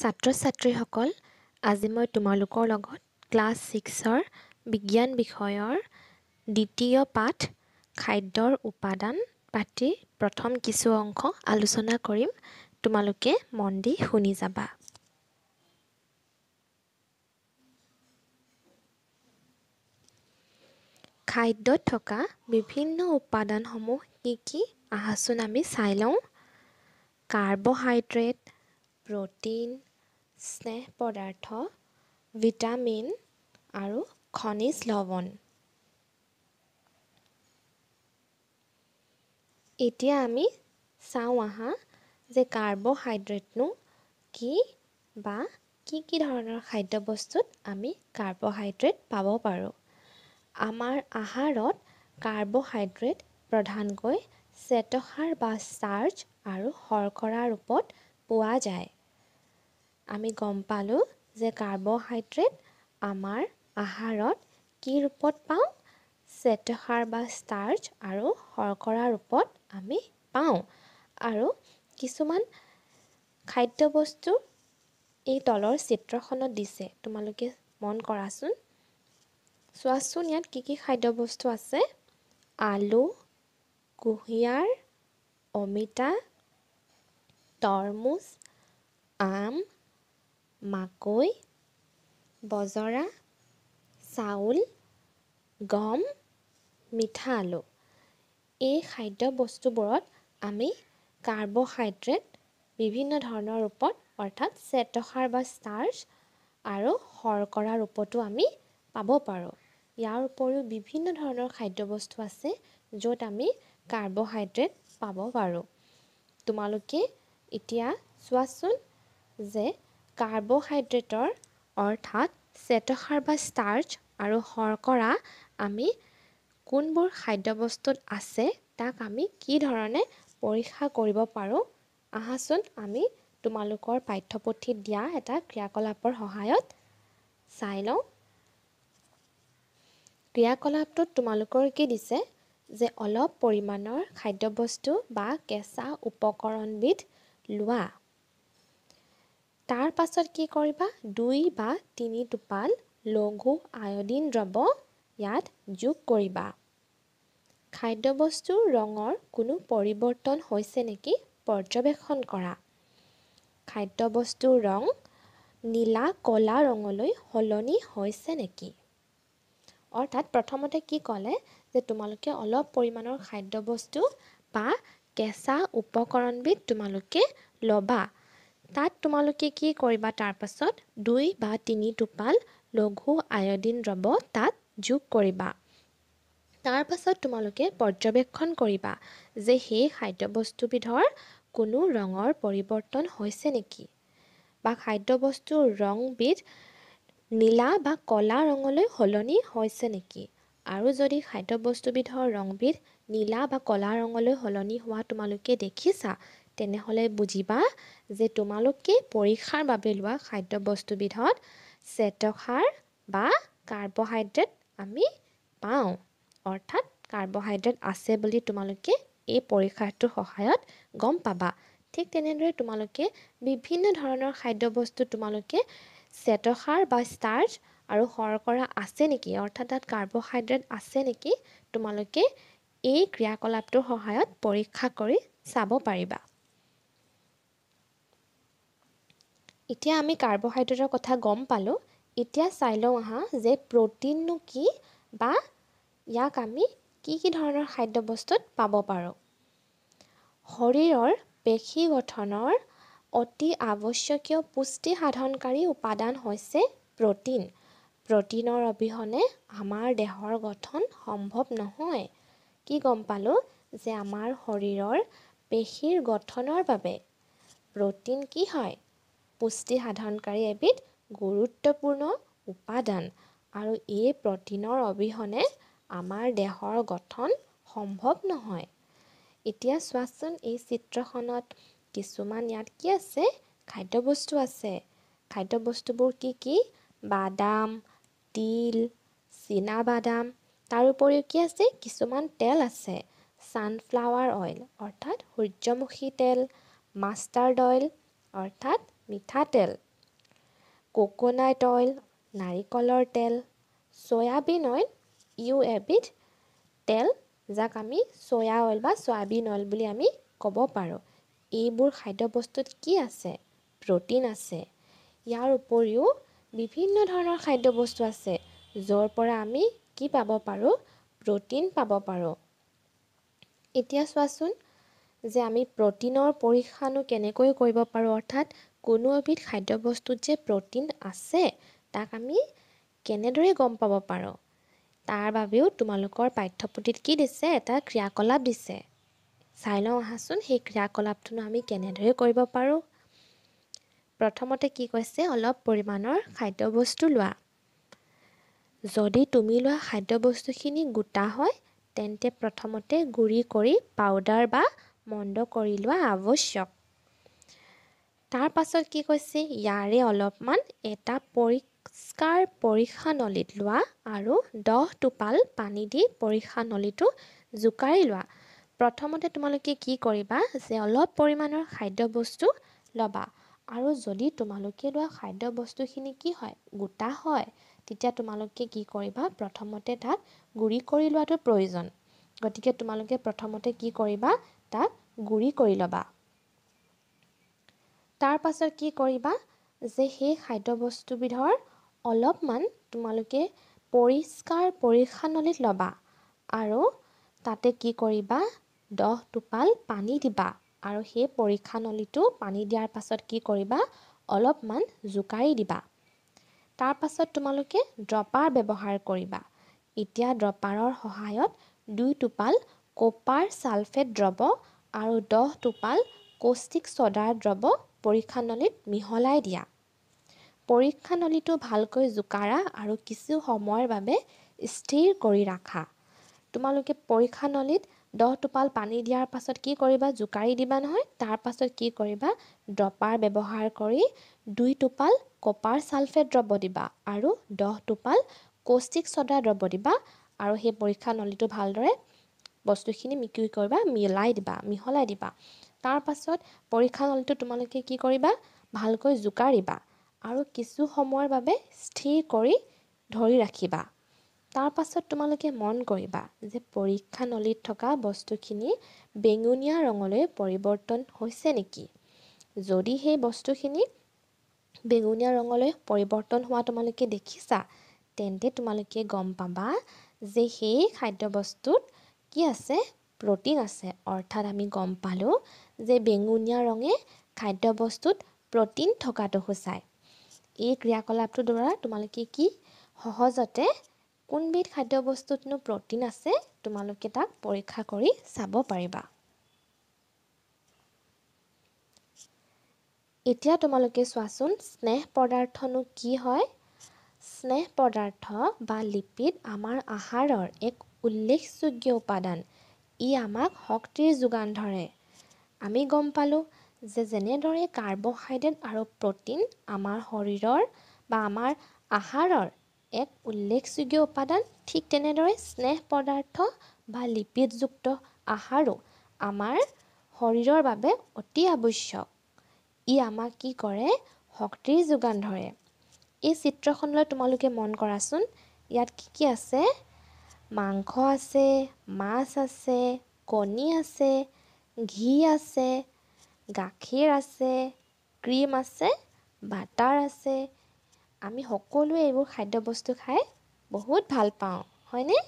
ছাত্ৰ ছাত্ৰীসকল আজি মই তোমালোকৰ লগত ক্লাছ ছিক্সৰ বিজ্ঞান বিষয়ৰ দ্বিতীয় পাঠ খাদ্যৰ উপাদান পাতি প্ৰথম কিছু অংশ আলোচনা কৰিম তোমালোকে মন দি শুনি যাবা খাদ্যত থকা বিভিন্ন উপাদানসমূহ কি কি আহাচোন আমি চাই লওঁ কাৰ্বহাইড্ৰেট প্ৰটিন স্নেহ পদাৰ্থ ভিটামিন আৰু খনিজ লৱণ এতিয়া আমি চাওঁ আহা যে কাৰ্বহাইড্ৰেটনো কি বা কি কি ধৰণৰ খাদ্যবস্তুত আমি কাৰ্বহাইড্ৰেট পাব পাৰোঁ আমাৰ আহাৰত কাৰ্বহাইড্ৰেট প্ৰধানকৈ চেতসাৰ বা চাৰ্জ আৰু শৰ্কৰাৰ ৰূপত পোৱা যায় আমি গম পালোঁ যে কাৰ্বহাইড্ৰেট আমাৰ আহাৰত কি ৰূপত পাওঁ চেটসাৰ বা ষ্টাৰ্চ আৰু শৰ্কৰা ৰূপত আমি পাওঁ আৰু কিছুমান খাদ্যবস্তু এই তলৰ চিত্ৰখনত দিছে তোমালোকে মন কৰাচোন চোৱাচোন ইয়াত কি কি খাদ্যবস্তু আছে আলু কুঁহিয়াৰ অমিতা তৰমুজ আম মাকৈ বজৰা চাউল গম মিঠা আলু এই খাদ্য বস্তুবোৰত আমি কাৰ্বহাইড্ৰেট বিভিন্ন ধৰণৰ ৰূপত অৰ্থাৎ চেতসাৰ বা ষ্টাৰ্চ আৰু শৰ্কৰা ৰূপতো আমি পাব পাৰোঁ ইয়াৰ উপৰিও বিভিন্ন ধৰণৰ খাদ্যবস্তু আছে য'ত আমি কাৰ্বহাইড্ৰেট পাব পাৰোঁ তোমালোকে এতিয়া চোৱাচোন যে কাৰ্বহাইড্ৰেটৰ অৰ্থাৎ চেতসাৰ বা ষ্টাৰ্চ আৰু শৰ্কৰা আমি কোনবোৰ খাদ্যবস্তুত আছে তাক আমি কি ধৰণে পৰীক্ষা কৰিব পাৰোঁ আহাচোন আমি তোমালোকৰ পাঠ্যপুথিত দিয়া এটা ক্ৰিয়াকলাপৰ সহায়ত চাই লওঁ ক্ৰিয়াকলাপটোত তোমালোকৰ কি দিছে যে অলপ পৰিমাণৰ খাদ্যবস্তু বা কেঁচা উপকৰণবিধ লোৱা তাৰ পাছত কি কৰিবা দুই বা তিনি টোপাল লঘু আয়ডিন দ্ৰব ইয়াত যোগ কৰিবা খাদ্যবস্তুৰ ৰঙৰ কোনো পৰিৱৰ্তন হৈছে নেকি পৰ্যবেক্ষণ কৰা খাদ্যবস্তুৰ ৰং নীলা ক'লা ৰঙলৈ সলনি হৈছে নেকি অৰ্থাৎ প্ৰথমতে কি ক'লে যে তোমালোকে অলপ পৰিমাণৰ খাদ্যবস্তু বা কেঁচা উপকৰণবিধ তোমালোকে ল'বা তাত তোমালোকে কি কৰিবা তাৰপাছত দুই বা তিনি টোপাল লঘু আয়ডিন ৰ'ব তাত যোগ কৰিবা তাৰপাছত তোমালোকে পৰ্যবেক্ষণ কৰিবা যে সেই খাদ্যবস্তুবিধৰ কোনো ৰঙৰ পৰিৱৰ্তন হৈছে নেকি বা খাদ্যবস্তুৰ ৰংবিধ নীলা বা ক'লা ৰঙলৈ সলনি হৈছে নেকি আৰু যদি খাদ্যবস্তুবিধৰ ৰংবিধ নীলা বা ক'লা ৰঙলৈ সলনি হোৱা তোমালোকে দেখিছা তেনেহ'লে বুজিবা যে তোমালোকে পৰীক্ষাৰ বাবে লোৱা খাদ্য বস্তুবিধত চেতসাৰ বা কাৰ্বহাইড্ৰেট আমি পাওঁ অৰ্থাৎ কাৰ্বহাইড্ৰেট আছে বুলি তোমালোকে এই পৰীক্ষাটোৰ সহায়ত গম পাবা ঠিক তেনেদৰে তোমালোকে বিভিন্ন ধৰণৰ খাদ্য বস্তু তোমালোকে চেতসাৰ বা ষ্টাৰ্চ আৰু শৰ্কৰা আছে নেকি অৰ্থাৎ তাত কাৰ্বহাইড্ৰেট আছে নেকি তোমালোকে এই ক্ৰিয়াকলাপটোৰ সহায়ত পৰীক্ষা কৰি চাব পাৰিবা এতিয়া আমি কাৰ্বহাইড্ৰেটৰ কথা গম পালোঁ এতিয়া চাই লওঁ আহা যে প্ৰটিননো কি বা ইয়াক আমি কি কি ধৰণৰ খাদ্যবস্তুত পাব পাৰোঁ শৰীৰৰ পেশী গঠনৰ অতি আৱশ্যকীয় পুষ্টি সাধনকাৰী উপাদান হৈছে প্ৰটিন প্ৰটিনৰ অবিহনে আমাৰ দেহৰ গঠন সম্ভৱ নহয় কি গম পালোঁ যে আমাৰ শৰীৰৰ পেশীৰ গঠনৰ বাবে প্ৰটিন কি হয় পুষ্টি সাধনকাৰী এবিধ গুৰুত্বপূৰ্ণ উপাদান আৰু এই প্ৰটিনৰ অবিহনে আমাৰ দেহৰ গঠন সম্ভৱ নহয় এতিয়া চোৱাচোন এই চিত্ৰখনত কিছুমান ইয়াত কি আছে খাদ্যবস্তু আছে খাদ্যবস্তুবোৰ কি কি বাদাম তিল চীনাবাদাম তাৰ উপৰিও কি আছে কিছুমান তেল আছে ছানফ্লাৱাৰ অইল অৰ্থাৎ সূৰ্যমুখী তেল মাষ্টাৰ্ড অইল অৰ্থাৎ মিঠাতেল কোকোনাট অইল নাৰিকলৰ তেল চয়াবিন অইল ইউ এবিধ তেল যাক আমি চয়া অইল বা চয়াবিন অইল বুলি আমি ক'ব পাৰোঁ এইবোৰ খাদ্যবস্তুত কি আছে প্ৰ'টিন আছে ইয়াৰ উপৰিও বিভিন্ন ধৰণৰ খাদ্যবস্তু আছে য'ৰ পৰা আমি কি পাব পাৰোঁ প্ৰটিন পাব পাৰোঁ এতিয়া চোৱাচোন যে আমি প্ৰটিনৰ পৰীক্ষানো কেনেকৈ কৰিব পাৰোঁ অৰ্থাৎ কোনো এবিধ খাদ্যবস্তুত যে প্ৰটিন আছে তাক আমি কেনেদৰে গম পাব পাৰোঁ তাৰ বাবেও তোমালোকৰ পাঠ্যপুথিত কি দিছে এটা ক্ৰিয়াকলাপ দিছে চাই লওঁ আহাচোন সেই ক্ৰিয়াকলাপটোনো আমি কেনেদৰে কৰিব পাৰোঁ প্ৰথমতে কি কৈছে অলপ পৰিমাণৰ খাদ্যবস্তু লোৱা যদি তুমি লোৱা খাদ্যবস্তুখিনি গোটা হয় তেন্তে প্ৰথমতে গুড়ি কৰি পাউডাৰ বা মন্দ কৰি লোৱা আৱশ্যক তাৰ পাছত কি কৈছে ইয়াৰে অলপমান এটা পৰিষ্কাৰ পৰীক্ষা নলীত লোৱা আৰু দহ টোপাল পানী দি পৰীক্ষা নলীটো জোকাৰি লোৱা প্ৰথমতে তোমালোকে কি কৰিবা যে অলপ পৰিমাণৰ খাদ্যবস্তু ল'বা আৰু যদি তোমালোকে লোৱা খাদ্য বস্তুখিনি কি হয় গোটা হয় তেতিয়া তোমালোকে কি কৰিবা প্ৰথমতে তাত গুড়ি কৰি লোৱাটো প্ৰয়োজন গতিকে তোমালোকে প্ৰথমতে কি কৰিবা তাক গুড়ি কৰি ল'বা তাৰ পাছত কি কৰিবা যে সেই খাদ্যবস্তুবিধৰ অলপমান তোমালোকে পৰিষ্কাৰ পৰিসানলিত ল'বা আৰু তাতে কি কৰিবা দহ টোপাল পানী দিবা আৰু সেই পৰীক্ষা নলীটো পানী দিয়াৰ পাছত কি কৰিবা অলপমান জোকাৰি দিবা তাৰ পাছত তোমালোকে ড্ৰপাৰ ব্যৱহাৰ কৰিবা এতিয়া ড্ৰপাৰৰ সহায়ত দুই টোপাল কপাৰ ছালফেট দ্ৰৱ আৰু দহ টোপাল কৌষ্টিক চ'দাৰ দ্ৰৱ পৰীক্ষা নলীত মিহলাই দিয়া পৰীক্ষা নলীটো ভালকৈ জোকাৰা আৰু কিছু সময়ৰ বাবে স্থিৰ কৰি ৰাখা তোমালোকে পৰীক্ষা নলীত দহ টোপাল পানী দিয়াৰ পাছত কি কৰিবা জোকাৰি দিবা নহয় তাৰপাছত কি কৰিবা ড্ৰপাৰ ব্যৱহাৰ কৰি দুই টোপাল কপাৰ ছালফেট দ্ৰব্য দিবা আৰু দহ টোপাল কৌষ্টিক চ'দা দ্ৰব্য দিবা আৰু সেই পৰীক্ষা নলীটো ভালদৰে বস্তুখিনি মিকি কৰিবা মিলাই দিবা মিহলাই দিবা তাৰপাছত পৰীক্ষা নলীটো তোমালোকে কি কৰিবা ভালকৈ জোকাৰিবা আৰু কিছু সময়ৰ বাবে স্থিৰ কৰি ধৰি ৰাখিবা তাৰ পাছত তোমালোকে মন কৰিবা যে পৰীক্ষা নলীত থকা বস্তুখিনি বেঙুনীয়া ৰঙলৈ পৰিৱৰ্তন হৈছে নেকি যদি সেই বস্তুখিনি বেঙুনীয়া ৰঙলৈ পৰিৱৰ্তন হোৱা তোমালোকে দেখিছা তেন্তে তোমালোকে গম পাবা যে সেই খাদ্যবস্তুত কি আছে প্ৰটিন আছে অৰ্থাৎ আমি গম পালোঁ যে বেঙুনীয়া ৰঙে খাদ্য বস্তুত প্ৰটিন থকাটো সূচায় এই ক্ৰিয়াকলাপটোৰ দ্বাৰা তোমালোকে কি সহজতে কোনবিধ খাদ্যবস্তুতনো প্ৰটিন আছে তোমালোকে তাক পৰীক্ষা কৰি চাব পাৰিবা এতিয়া তোমালোকে চোৱাচোন স্নেহ পদাৰ্থনো কি হয় স্নেহ পদাৰ্থ বা লিপিড আমাৰ আহাৰৰ এক উল্লেখযোগ্য উপাদান ই আমাক শক্তিৰ যোগান ধৰে আমি গম পালোঁ যে যেনেদৰে কাৰ্বহাইড্ৰেট আৰু প্ৰটিন আমাৰ শৰীৰৰ বা আমাৰ আহাৰৰ এক উল্লেখযোগ্য উপাদান ঠিক তেনেদৰে স্নেহ পদাৰ্থ বা লিপিডযুক্ত আহাৰো আমাৰ শৰীৰৰ বাবে অতি আৱশ্যক ই আমাক কি কৰে শক্তিৰ যোগান ধৰে এই চিত্ৰখনলৈ তোমালোকে মন কৰাচোন ইয়াত কি কি আছে মাংস আছে মাছ আছে কণী আছে ঘি আছে গাখীৰ আছে ক্ৰীম আছে বাটাৰ আছে আমি সকলোৱে এইবোৰ খাদ্যবস্তু খাই বহুত ভাল পাওঁ হয়নে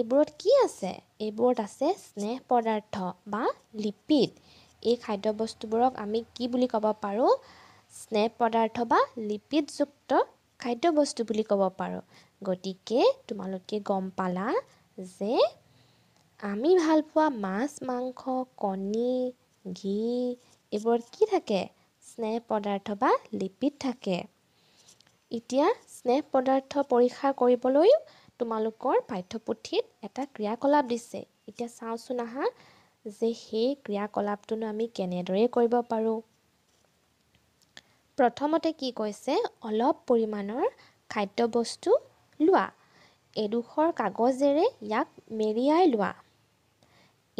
এইবোৰত কি আছে এইবোৰত আছে স্নেহ পদাৰ্থ বা লিপিড এই খাদ্যবস্তুবোৰক আমি কি বুলি ক'ব পাৰোঁ স্নেহ পদাৰ্থ বা লিপিডযুক্ত খাদ্যবস্তু বুলি ক'ব পাৰোঁ গতিকে তোমালোকে গম পালা যে আমি ভাল পোৱা মাছ মাংস কণী ঘি এইবোৰত কি থাকে স্নেহ পদাৰ্থ বা লিপিড থাকে এতিয়া স্নেহ পদাৰ্থ পৰীক্ষা কৰিবলৈও তোমালোকৰ পাঠ্যপুথিত এটা ক্ৰিয়াকলাপ দিছে এতিয়া চাওঁচোন আহা যে সেই ক্ৰিয়াকলাপটোনো আমি কেনেদৰে কৰিব পাৰোঁ প্ৰথমতে কি কৈছে অলপ পৰিমাণৰ খাদ্যবস্তু লোৱা এডোখৰ কাগজেৰে ইয়াক মেৰিয়াই লোৱা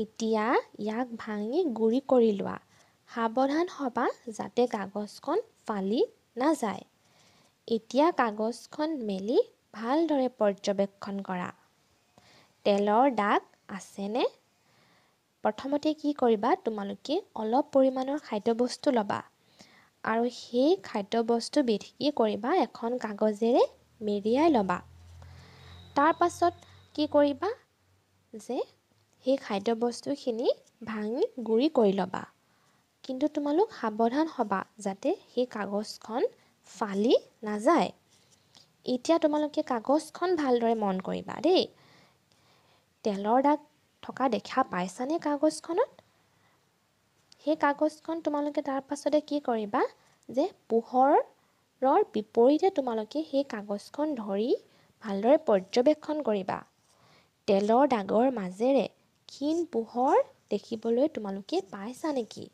এতিয়া ইয়াক ভাঙি গুৰি কৰি লোৱা সাৱধান হ'বা যাতে কাগজখন ফালি নাযায় এতিয়া কাগজখন মেলি ভালদৰে পৰ্যবেক্ষণ কৰা তেলৰ দাগ আছেনে প্ৰথমতে কি কৰিবা তোমালোকে অলপ পৰিমাণৰ খাদ্যবস্তু ল'বা আৰু সেই খাদ্যবস্তুবিধ কি কৰিবা এখন কাগজেৰে মেৰিয়াই ল'বা তাৰ পাছত কি কৰিবা যে সেই খাদ্যবস্তুখিনি ভাঙি গুড়ি কৰি ল'বা কিন্তু তোমালোক সাৱধান হ'বা যাতে সেই কাগজখন ফালি নাযায় এতিয়া তোমালোকে কাগজখন ভালদৰে মন কৰিবা দেই তেলৰ দাগ থকা দেখা পাইছানে কাগজখনত সেই কাগজখন তোমালোকে তাৰ পাছতে কি কৰিবা যে পোহৰৰ বিপৰীতে তোমালোকে সেই কাগজখন ধৰি ভালদৰে পৰ্যবেক্ষণ কৰিবা তেলৰ দাগৰ মাজেৰে ক্ষীণ পোহৰ দেখিবলৈ তোমালোকে পাইছা নেকি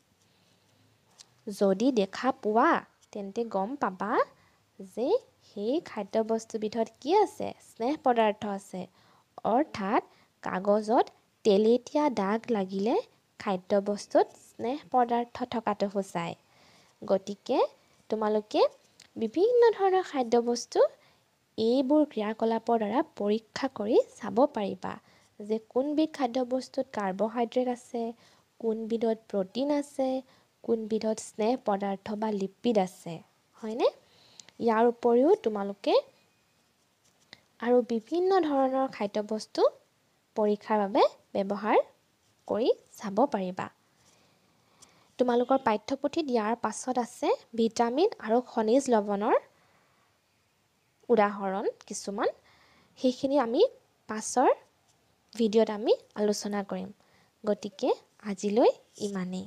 যদি দেখা পোৱা তেন্তে গম পাবা যে সেই খাদ্যবস্তুবিধত কি আছে স্নেহ পদাৰ্থ আছে অৰ্থাৎ কাগজত তেলেতীয়া দাগ লাগিলে খাদ্যবস্তুত স্নেহ পদাৰ্থ থকাটো সূচায় গতিকে তোমালোকে বিভিন্ন ধৰণৰ খাদ্যবস্তু এইবোৰ ক্ৰিয়াকলাপৰ দ্বাৰা পৰীক্ষা কৰি চাব পাৰিবা যে কোনবিধ খাদ্যবস্তুত কাৰ্বহাইড্ৰেট আছে কোনবিধত প্ৰটিন আছে কোনবিধত স্নেহ পদাৰ্থ বা লিপিড আছে হয়নে ইয়াৰ উপৰিও তোমালোকে আৰু বিভিন্ন ধৰণৰ খাদ্যবস্তু পৰীক্ষাৰ বাবে ব্যৱহাৰ কৰি চাব পাৰিবা তোমালোকৰ পাঠ্যপুথিত ইয়াৰ পাছত আছে ভিটামিন আৰু খনিজ লৱণৰ উদাহৰণ কিছুমান সেইখিনি আমি পাছৰ ভিডিঅ'ত আমি আলোচনা কৰিম গতিকে আজিলৈ ইমানেই